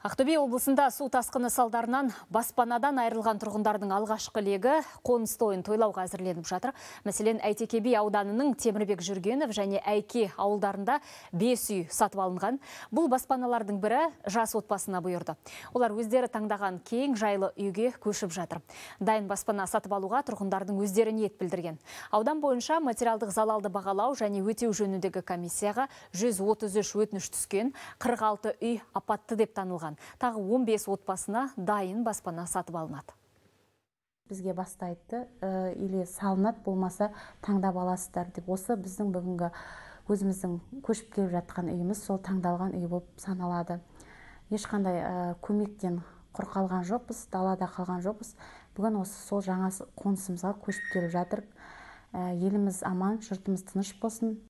Ақтөбе облысында су тасқыны салдарынан баспанадан айырылған тұрғындардың алғашқы легі қоныс тойын тойлауға әзірленіп жатыр. Мәселен, Әйтекеби ауданының Темірбек Жүргенов және Әйке ауылдарында бес үй сатып алынған. Бұл баспаналардың бірі жас отбасына бұйырды. Олар өздері таңдаған кең жайлы үйге көшіп жатыр. Дайын баспана сатып алуға тұрғындардың өздері ниет білдірген. Аудан бойынша материалдық залалды бағалау және өтеу жөніндегі комиссияға 133 өтініш түскен, 46 үй апатты деп танылған қалған. Тағы 15 отбасына дайын баспана сатып алынады. Бізге бастайды, «Ә, или салынат болмаса таңдап аласыздар деп. Осы біздің бүгінгі өзіміздің көшіп келіп жатқан үйіміз сол таңдалған үй болып саналады. Ешқандай «Ә, көмектен құр қалған жоқпыз, далада қалған жоқпыз. Бүгін осы сол жаңа қонысымызға көшіп келіп жатыр. Ә, еліміз аман жұртымыз тыныш болсын